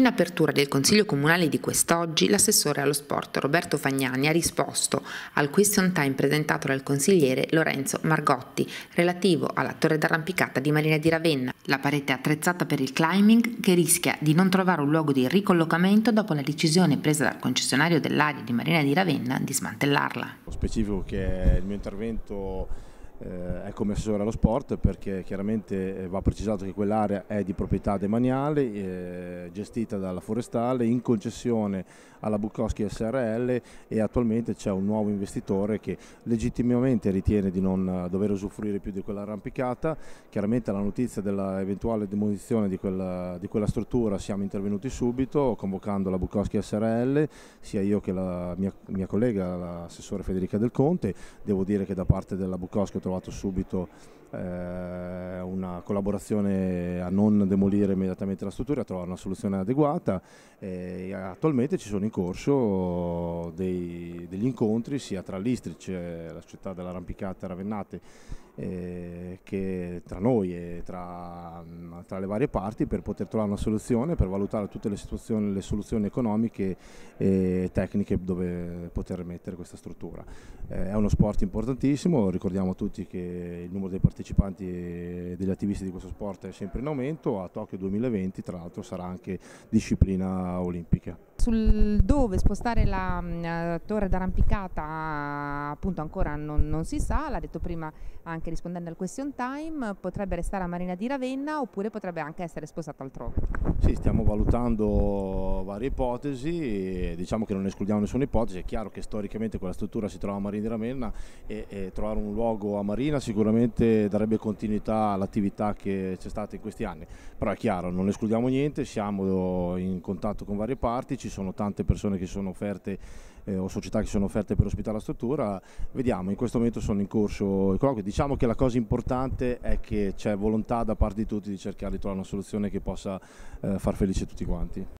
In apertura del Consiglio Comunale di quest'oggi, l'assessore allo sport Roberto Fagnani ha risposto al question time presentato dal consigliere Lorenzo Margotti relativo alla torre d'arrampicata di Marina di Ravenna, la parete attrezzata per il climbing che rischia di non trovare un luogo di ricollocamento dopo la decisione presa dal concessionario dell'area di Marina di Ravenna di smantellarla. Lo Specifico che il mio intervento eh, è come assessore allo sport perché chiaramente eh, va precisato che quell'area è di proprietà demaniale, eh, gestita dalla forestale, in concessione alla Bukowski SRL e attualmente c'è un nuovo investitore che legittimamente ritiene di non eh, dover usufruire più di quell'arrampicata. Chiaramente alla notizia dell'eventuale demolizione di quella, di quella, struttura siamo intervenuti subito convocando la Bukowski SRL, sia io che la mia, mia collega, l'assessore Federica Del Conte. Devo dire che da parte della Bukowski ho trovato subito eh, una collaborazione a non demolire immediatamente la struttura, a trovare una soluzione adeguata. e attualmente ci sono in corso dei degli incontri sia tra l'Istrice, eh, la città dell'arrampicata Ravennate, eh, che tra noi e tra, mm, tra, le varie parti per poter trovare una soluzione, per valutare tutte le, le soluzioni economiche e tecniche dove poter mettere questa struttura. Eh, è uno sport importantissimo, ricordiamo tutti che il numero dei partecipanti e degli attivisti di questo sport è sempre in aumento, a Tokyo 2020 tra l'altro sarà anche disciplina olimpica sul dove spostare la mh, mm, eh, torre d'arrampicata appunto ancora non, non si sa, l'ha detto prima anche rispondendo al question time, potrebbe restare a Marina di Ravenna oppure potrebbe anche essere spostata altrove. Sì, stiamo valutando varie ipotesi, diciamo che non escludiamo nessuna ipotesi, è chiaro che storicamente quella struttura si trova a Marina di Ravenna e, e trovare un luogo a Marina sicuramente darebbe continuità all'attività che c'è stata in questi anni, però è chiaro, non escludiamo niente, siamo in contatto con varie parti, ci sono tante persone che sono offerte eh, o società che sono offerte per ospitare la struttura, vediamo, in questo momento sono in corso i colloqui, diciamo che la cosa importante è che c'è volontà da parte di tutti di cercare di trovare una soluzione che possa eh, far felice tutti quanti.